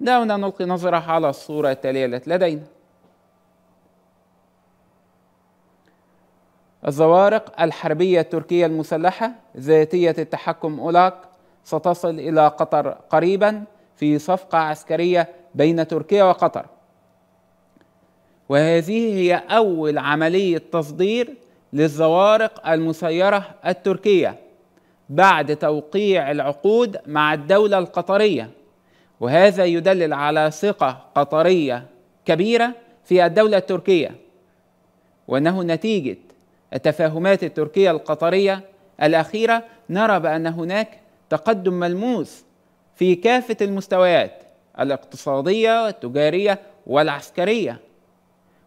دعونا نلقي نظرة على الصورة التالية التي لدينا الزوارق الحربية التركية المسلحة ذاتية التحكم أولاك ستصل إلى قطر قريبا في صفقة عسكرية بين تركيا وقطر وهذه هي أول عملية تصدير للزوارق المسيرة التركية بعد توقيع العقود مع الدولة القطرية وهذا يدلل على ثقة قطرية كبيرة في الدولة التركية وأنه نتيجة التفاهمات التركية القطرية الأخيرة نرى بأن هناك تقدم ملموس في كافة المستويات الاقتصادية والتجارية والعسكرية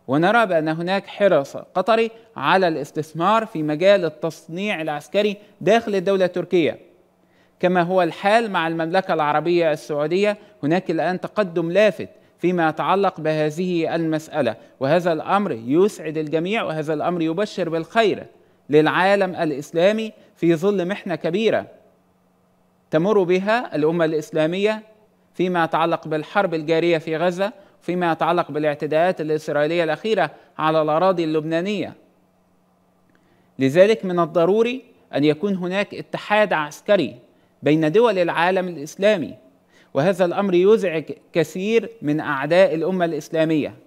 ونرى بأن هناك حرص قطري على الاستثمار في مجال التصنيع العسكري داخل الدولة التركية كما هو الحال مع المملكة العربية السعودية هناك الآن تقدم لافت فيما يتعلق بهذه المسألة وهذا الأمر يسعد الجميع وهذا الأمر يبشر بالخير للعالم الإسلامي في ظل محنة كبيرة تمر بها الأمة الإسلامية فيما يتعلق بالحرب الجارية في غزة فيما يتعلق بالاعتداءات الإسرائيلية الأخيرة على الأراضي اللبنانية لذلك من الضروري أن يكون هناك اتحاد عسكري بين دول العالم الاسلامي وهذا الامر يزعج كثير من اعداء الامه الاسلاميه